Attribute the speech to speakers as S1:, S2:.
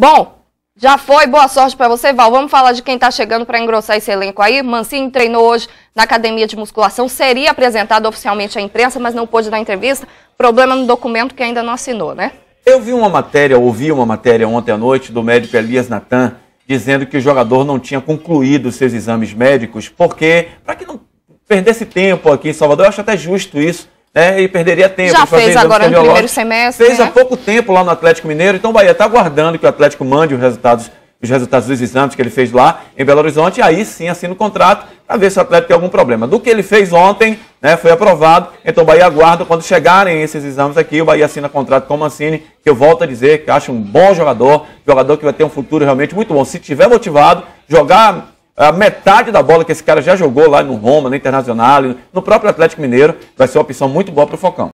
S1: Bom, já foi, boa sorte para você, Val. Vamos falar de quem está chegando para engrossar esse elenco aí. Mancini treinou hoje na academia de musculação, seria apresentado oficialmente à imprensa, mas não pôde dar entrevista. Problema no documento que ainda não assinou, né?
S2: Eu vi uma matéria, ouvi uma matéria ontem à noite do médico Elias Natan, dizendo que o jogador não tinha concluído seus exames médicos, porque, para que não perdesse tempo aqui em Salvador, eu acho até justo isso, é, e perderia tempo. Já fez agora no primeiro
S3: semestre. Fez né? há
S2: pouco tempo lá no Atlético Mineiro, então o Bahia está aguardando que o Atlético mande os resultados, os resultados dos exames que ele fez lá em Belo Horizonte, e aí sim assina o contrato para ver se o Atlético tem algum problema. Do que ele fez ontem, né, foi aprovado, então o Bahia aguarda quando chegarem esses exames aqui, o Bahia assina contrato com o Mancini, que eu volto a dizer que acho um bom jogador, jogador que vai ter um futuro realmente muito bom. Se tiver motivado, jogar a metade da bola que esse cara já jogou lá no Roma, no Internacional, no próprio Atlético Mineiro, vai ser uma opção muito boa para o Falcão.